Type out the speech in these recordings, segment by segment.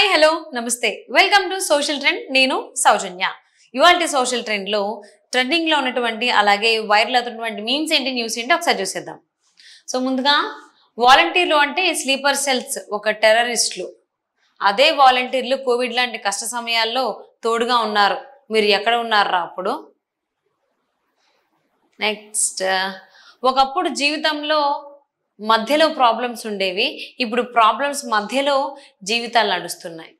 hi hello నమస్తే welcome to social trend నేను సౌజన్య ఇవాళ సోషల్ ట్రెండ్లో ట్రెండింగ్లో ఉన్నటువంటి అలాగే వైరల్ అవుతున్నటువంటి మీమ్స్ ఏంటి న్యూస్ ఏంటి ఒకసారి చూసేద్దాం సో ముందుగా వాలంటీర్లు అంటే స్లీపర్ సెల్స్ ఒక టెర్రరిస్టులు అదే వాలంటీర్లు కోవిడ్ లాంటి కష్ట సమయాల్లో తోడుగా ఉన్నారు మీరు ఎక్కడ ఉన్నారా అప్పుడు నెక్స్ట్ ఒకప్పుడు జీవితంలో మధ్యలో ప్రాబ్లమ్స్ ఉండేవి ఇప్పుడు ప్రాబ్లమ్స్ మధ్యలో జీవితాలు నడుస్తున్నాయి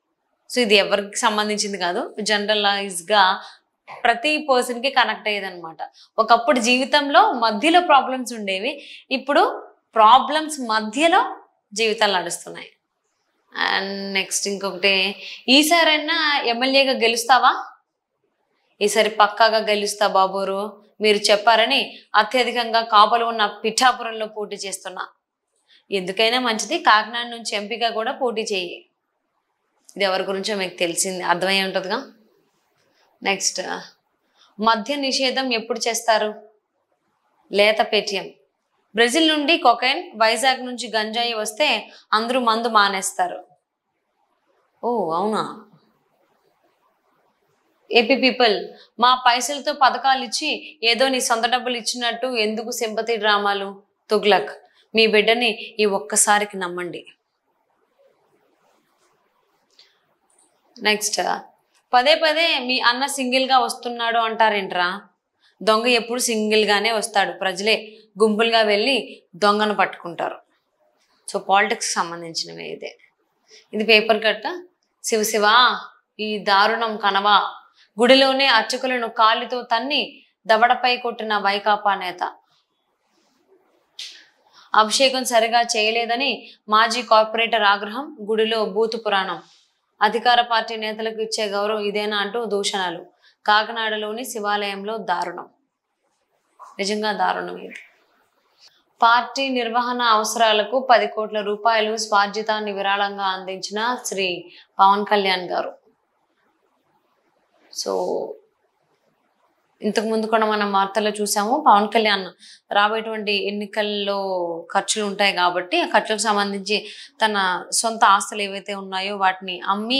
సో ఇది ఎవరికి సంబంధించింది కాదు జనరలైజ్గా ప్రతి పర్సన్కి కనెక్ట్ అనమాట ఒకప్పుడు జీవితంలో మధ్యలో ప్రాబ్లమ్స్ ఉండేవి ఇప్పుడు ప్రాబ్లమ్స్ మధ్యలో జీవితాలు నడుస్తున్నాయి అండ్ నెక్స్ట్ ఇంకొకటి ఈసారైనా ఎమ్మెల్యేగా గెలుస్తావా ఈసారి పక్కాగా గెలుస్తా బాబోరు మీరు చెప్పారని అత్యధికంగా కాపలు ఉన్న పిఠాపురంలో పోటీ చేస్తున్నా ఎందుకైనా మంచిది కాకినాడ నుంచి ఎంపీగా కూడా పోటీ చేయి ఇది ఎవరి గురించో మీకు తెలిసింది అర్థమై ఉంటుందిగా నెక్స్ట్ మద్య నిషేధం ఎప్పుడు చేస్తారు లేత పేటిఎం బ్రెజిల్ నుండి కొకైన్ వైజాగ్ నుంచి గంజాయి వస్తే అందరూ మందు మానేస్తారు ఓ అవునా ఏపీ పీపుల్ మా పైసలతో పథకాలు ఇచ్చి ఏదో నీ సొంత డబ్బులు ఇచ్చినట్టు ఎందుకు సింపతి డ్రామాలు తుగ్లక్ మీ బిడ్డని ఈ ఒక్కసారికి నమ్మండి నెక్స్ట్ పదే పదే మీ అన్న సింగిల్గా వస్తున్నాడు అంటారేంట్రా దొంగ ఎప్పుడు సింగిల్గానే వస్తాడు ప్రజలే గుంపులుగా వెళ్ళి దొంగను పట్టుకుంటారు సో పాలిటిక్స్ సంబంధించినవి ఇదే ఇది పేపర్ కట్ట శివ శివా ఈ దారుణం కనవా గుడిలోనే అర్చకులను కాలితో తన్ని దవడపై కొట్టిన వైకాపా నేత అభిషేకం సరిగా చేయలేదని మాజీ కార్పొరేటర్ ఆగ్రహం గుడిలో బూతు పురాణం అధికార పార్టీ నేతలకు ఇచ్చే గౌరవం ఇదేనా అంటూ దూషణలు కాకినాడలోని శివాలయంలో దారుణం నిజంగా దారుణం ఇది పార్టీ నిర్వహణ అవసరాలకు పది కోట్ల రూపాయలు స్వార్జితాన్ని విరాళంగా అందించిన శ్రీ పవన్ కళ్యాణ్ గారు సో ఇంతకుముందు కూడా మనం వార్తల్లో చూసాము పవన్ కళ్యాణ్ రాబోయేటువంటి ఎన్నికల్లో ఖర్చులు ఉంటాయి కాబట్టి ఆ ఖర్చులకు సంబంధించి తన సొంత ఆస్తులు ఏవైతే ఉన్నాయో వాటిని అమ్మి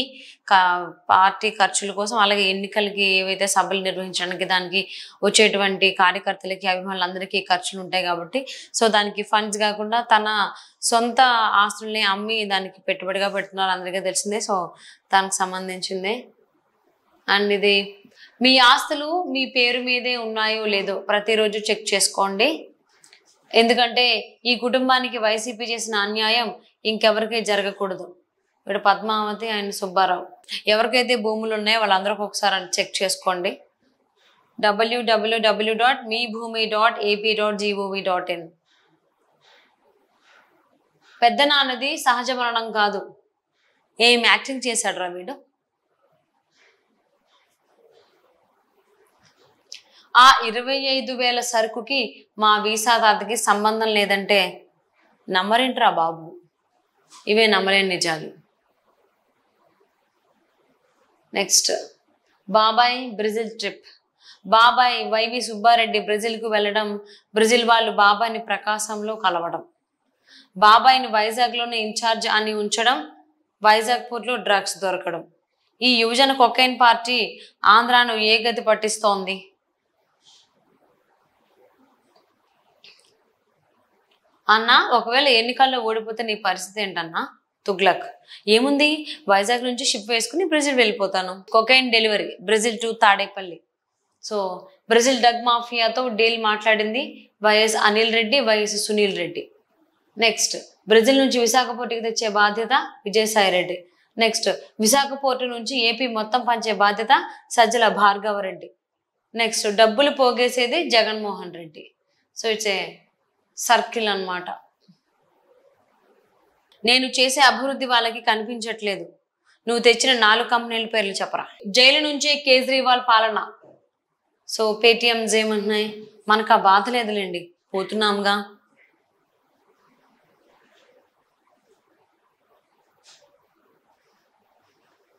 పార్టీ ఖర్చుల కోసం అలాగే ఎన్నికలకి ఏవైతే సభలు నిర్వహించడానికి దానికి వచ్చేటువంటి కార్యకర్తలకి అభిమానులందరికీ ఖర్చులు ఉంటాయి కాబట్టి సో దానికి ఫండ్స్ కాకుండా తన సొంత ఆస్తుల్ని అమ్మి దానికి పెట్టుబడిగా పెడుతున్నారు అందరికీ తెలిసిందే సో దానికి సంబంధించిందే అండ్ ఇది మీ ఆస్తులు మీ పేరు మీదే ఉన్నాయో లేదో ప్రతిరోజు చెక్ చేసుకోండి ఎందుకంటే ఈ కుటుంబానికి వైసీపీ చేసిన అన్యాయం ఇంకెవరికి జరగకూడదు ఇక్కడ పద్మావతి ఆయన సుబ్బారావు ఎవరికైతే భూములు ఉన్నాయో వాళ్ళందరికీ ఒకసారి చెక్ చేసుకోండి డబ్ల్యూడబ్ల్యూడబ్ల్యూ dot Mee Bhoomi dot AP dot G O V dot in పెద్ద నాన్నది సహజ మరణం కాదు ఏం యాక్టింగ్ చేశాడు రా వీడు ఆ ఇరవై ఐదు వేల సరుకుకి మా వీసా తాతకి సంబంధం లేదంటే నమ్మరేంట్రా బాబు ఇవే నమ్మలేని నిజాలు నెక్స్ట్ బాబాయ్ బ్రెజిల్ ట్రిప్ బాబాయ్ వైవి సుబ్బారెడ్డి బ్రెజిల్కు వెళ్ళడం బ్రెజిల్ వాళ్ళు బాబాయ్ని ప్రకాశంలో కలవడం బాబాయ్ని వైజాగ్లోనే ఇన్ఛార్జ్ అని ఉంచడం వైజాగ్పూర్లో డ్రగ్స్ దొరకడం ఈ యువజన కొకైన్ పార్టీ ఆంధ్రాను ఏ గతి పట్టిస్తోంది అన్న ఒకవేళ ఎన్నికల్లో ఓడిపోతే నీ పరిస్థితి ఏంటన్నా తుగ్లక్ ఏముంది వైజాగ్ నుంచి షిప్ వేసుకుని బ్రెజిల్ వెళ్ళిపోతాను cocaine delivery Brazil to Tadepalli so Brazil drug మాఫియాతో డీల్ మాట్లాడింది వైఎస్ అనిల్ రెడ్డి వైఎస్ సునీల్ రెడ్డి నెక్స్ట్ బ్రెజిల్ నుంచి విశాఖపోర్టుకి తెచ్చే బాధ్యత విజయసాయి రెడ్డి నెక్స్ట్ విశాఖపోర్టు నుంచి ఏపీ మొత్తం పంచే బాధ్యత సజ్జల భార్గవ రెడ్డి నెక్స్ట్ డబ్బులు పోగేసేది Jaganmohan Reddy so it's a circle అనమాట నేను చేసే అభివృద్ధి వాళ్ళకి కనిపించట్లేదు నువ్వు తెచ్చిన నాలుగు కంపెనీల పేర్లు చెప్పరా జైలు నుంచే కేజ్రీవాల్ పాలన సో పేటిఎంస్ ఏమంటున్నాయి మనకు ఆ బాధ లేదులేండి పోతున్నాంగా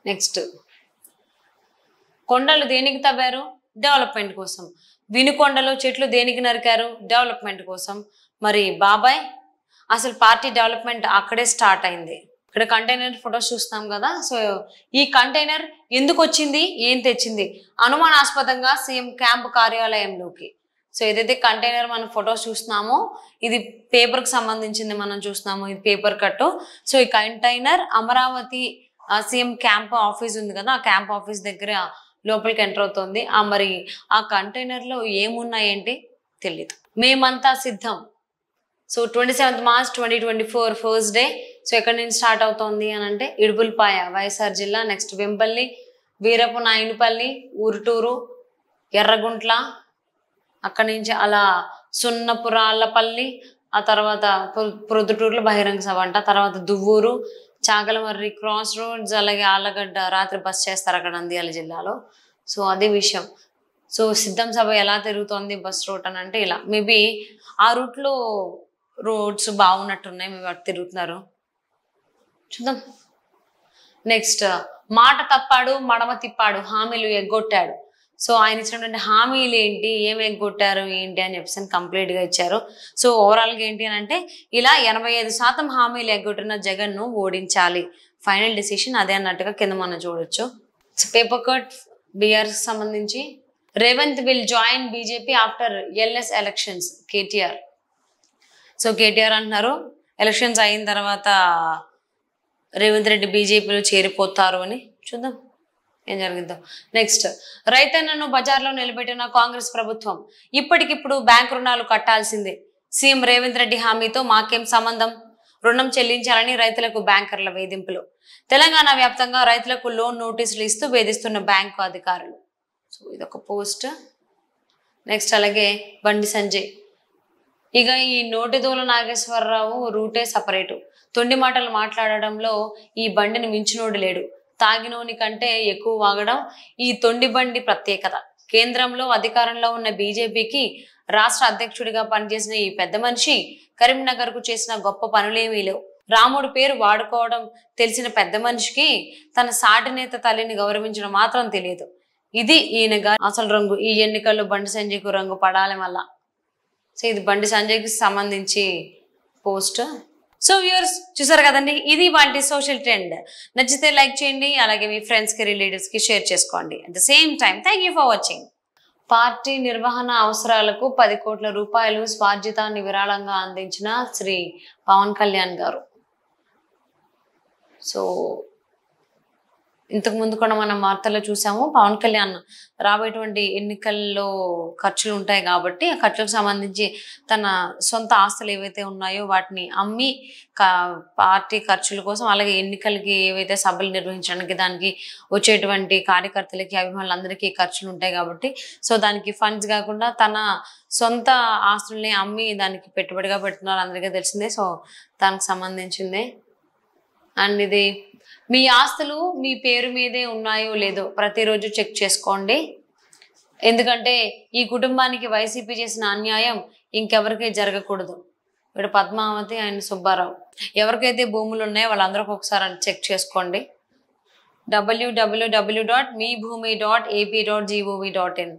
నెక్స్ట్ కొండలు దేనికి తవ్వారు డెవలప్మెంట్ కోసం వినుకొండలో చెట్లు దేనికి నరికారు డెవలప్మెంట్ కోసం మరి బాబాయ్ అసలు పార్టీ డెవలప్మెంట్ అక్కడే స్టార్ట్ అయింది ఇక్కడ కంటైనర్ ఫొటోస్ చూస్తాం కదా సో ఈ కంటైనర్ ఎందుకు వచ్చింది ఏం తెచ్చింది అనుమానాస్పదంగా సీఎం క్యాంపు కార్యాలయంలోకి సో ఏదైతే కంటైనర్ మనం ఫొటోస్ చూస్తున్నామో ఇది పేపర్కి సంబంధించింది మనం చూస్తున్నాము ఇది పేపర్ కట్టు సో ఈ container Amaravati CM camp office ఉంది కదా ఆ క్యాంప్ ఆఫీస్ దగ్గర లోపలికి ఎంటర్ అవుతుంది ఆ మరి ఆ కంటైనర్లో ఏమున్నాయంటే తెలియదు మేమంతా సిద్ధం so twenty seventh March twenty twenty four first day so ఎక్కడి నుంచి స్టార్ట్ అవుతుంది అని అంటే ఇడుపుల్పాయ వైఎస్ఆర్ జిల్లా నెక్స్ట్ వెంపల్లి వీరపు నాయునిపల్లి ఊరుటూరు ఎర్రగుంట్ల అక్కడి నుంచి అలా సున్నపురాళ్ళపల్లి ఆ తర్వాత పొద్దుటూరులో బహిరంగ సభ అంట తర్వాత దువ్వూరు చాగలమర్రి క్రాస్ రోడ్స్ అలాగే ఆళ్ళగడ్డ రాత్రి బస్ చేస్తారు అక్కడ నంద్యాల జిల్లాలో సో అదే విషయం సో సిద్ధం సభ ఎలా తిరుగుతోంది బస్ రూట్ అని అంటే ఇలా మేబీ ఆ రూట్లో రోడ్స్ బాగున్నట్టున్నాయి మేము అటు తిరుగుతున్నారు చూద్దాం నెక్స్ట్ మాట తప్పాడు మడమ తిప్పాడు హామీలు ఎగ్గొట్టాడు సో ఆయన ఇచ్చినటువంటి హామీలు ఏంటి ఏం ఎగ్గొట్టారు ఏంటి అని చెప్పేసి కంప్లీట్గా ఇచ్చారు సో ఓవరాల్గా ఏంటి అని అంటే ఇలా ఎనభై ఐదు శాతం హామీలు ఎగ్గొట్టిన జగన్ను ఓడించాలి ఫైనల్ డిసిషన్ అదే అన్నట్టుగా కింద మనం చూడొచ్చు పేపర్ కట్ బిఆర్ సంబంధించి Revanth will join BJP after LS elections KTR so KTR అంటున్నారు ఎలక్షన్స్ అయిన తర్వాత రేవంత్ రెడ్డి బీజేపీలో చేరిపోతారు అని చూద్దాం ఏం జరిగిందో నెక్స్ట్ రైతన్నను బజార్లో నిలబెట్టిన కాంగ్రెస్ ప్రభుత్వం ఇప్పటికిప్పుడు బ్యాంక్ రుణాలు కట్టాల్సిందే సీఎం రేవంత్ రెడ్డి హామీతో మాకేం సంబంధం రుణం చెల్లించాలని రైతులకు బ్యాంకర్ల వేధింపులు తెలంగాణ వ్యాప్తంగా రైతులకు లోన్ నోటీసులు ఇస్తూ వేధిస్తున్న బ్యాంకు అధికారులు సో ఇదొక పోస్ట్ నెక్స్ట్ అలాగే బండి సంజయ్ ఇక ఈ నోటిదోల నాగేశ్వరరావు రూటే సపరేటు తొండి మాటలు మాట్లాడడంలో ఈ బండిని మించినోడు లేడు తాగినోని కంటే ఎక్కువ వాగడం ఈ తొండిబండి ప్రత్యేకత కేంద్రంలో అధికారంలో ఉన్న బీజేపీకి రాష్ట్ర అధ్యక్షుడిగా పనిచేసిన ఈ పెద్ద మనిషి కరీంనగర్ కు చేసిన గొప్ప పనులేమీ లేవు రాముడు పేరు వాడుకోవడం తెలిసిన పెద్ద మనిషికి తన సాటి నేత తల్లిని గౌరవించడం మాత్రం తెలియదు ఇది ఈయన అసలు రంగు ఈ ఎన్నికల్లో బండి సంజయ్కు రంగు పడాలి మళ్ళా సో ఇది బండి సంజయ్కి సంబంధించి పోస్ట్ సో వ్యూవర్స్ చూసారు కదండి ఇది వాటి సోషల్ ట్రెండ్ నచ్చితే లైక్ చేయండి అలాగే మీ ఫ్రెండ్స్కి కి షేర్ చేసుకోండి at the same time thank for watching party నిర్వహణ అవసరాలకు పది కోట్ల రూపాయలు స్వార్జితాన్ని విరాళంగా అందించిన శ్రీ పవన్ కళ్యాణ్ గారు సో ఇంతకు ముందు కూడా మనం వార్తల్లో చూసాము పవన్ కళ్యాణ్ రాబోయేటువంటి ఎన్నికల్లో ఖర్చులు ఉంటాయి కాబట్టి ఆ ఖర్చులకు సంబంధించి తన సొంత ఆస్తులు ఏవైతే ఉన్నాయో వాటిని అమ్మి పార్టీ ఖర్చుల కోసం అలాగే ఎన్నికలకి ఏవైతే సభలు నిర్వహించడానికి దానికి వచ్చేటువంటి కార్యకర్తలకి అభిమానులందరికీ ఖర్చులు ఉంటాయి కాబట్టి సో దానికి ఫండ్స్ కాకుండా తన సొంత ఆస్తుల్ని అమ్మి దానికి పెట్టుబడిగా పెడుతున్నారు అందరికీ తెలిసిందే సో దానికి సంబంధించిందే అండ్ ఇది మీ ఆస్తులు మీ పేరు మీదే ఉన్నాయో లేదో ప్రతిరోజు చెక్ చేసుకోండి ఎందుకంటే ఈ కుటుంబానికి వైసీపీ చేసిన అన్యాయం ఇంకెవరికీ జరగకూడదు వీడు పద్మావతి ఆయన సుబ్బారావు ఎవరికైతే భూములు ఉన్నాయో వాళ్ళందరికీ ఒకసారి చెక్ చేసుకోండి డబ్ల్యూడబ్ల్యూడబ్ల్యూ dot Mee Bhoomi dot AP dot G O V dot in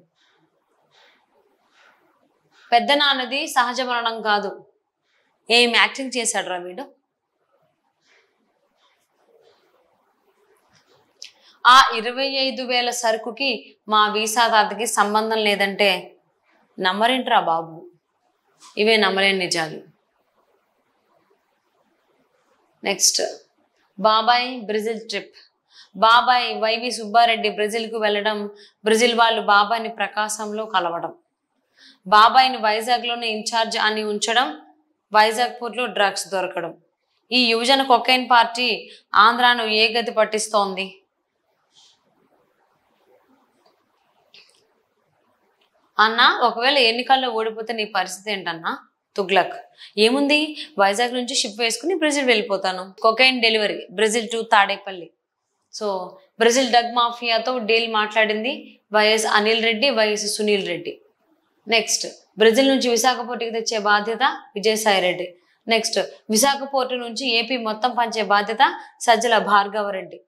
పెద్ద నాన్నది సహజ మరణం కాదు ఏం యాక్టింగ్ చేశాడు రా వీడు ఆ ఇరవై ఐదు వేల సరుకుకి మా వీసా తాతకి సంబంధం లేదంటే నమ్మరేంట్రా బాబు ఇవే నమ్మలేని నిజాలు నెక్స్ట్ బాబాయ్ బ్రెజిల్ ట్రిప్ బాబాయ్ వైవి సుబ్బారెడ్డి బ్రెజిల్కు వెళ్ళడం బ్రెజిల్ వాళ్ళు బాబాయ్ని ప్రకాశంలో కలవడం బాబాయ్ని వైజాగ్లోనే ఇన్ఛార్జ్ అని ఉంచడం వైజాగ్పూర్లో డ్రగ్స్ దొరకడం ఈ యువజన కొకైన్ పార్టీ ఆంధ్రాను ఏ గతి పట్టిస్తోంది అన్న ఒకవేళ ఎన్నికల్లో ఓడిపోతే నీ పరిస్థితి ఏంటన్నా తుగ్లక్ ఏముంది వైజాగ్ నుంచి షిప్ వేసుకుని బ్రెజిల్ వెళ్ళిపోతాను cocaine delivery Brazil to Tadepalli so Brazil drug మాఫియాతో డీల్ మాట్లాడింది వైఎస్ అనిల్ రెడ్డి వైఎస్ సునీల్ రెడ్డి నెక్స్ట్ బ్రెజిల్ నుంచి విశాఖ పోర్టుకి తెచ్చే బాధ్యత విజయసాయి రెడ్డి నెక్స్ట్ విశాఖ పోర్టు నుంచి ఏపీ మొత్తం పంచే బాధ్యత సజ్జల భార్గవ రెడ్డి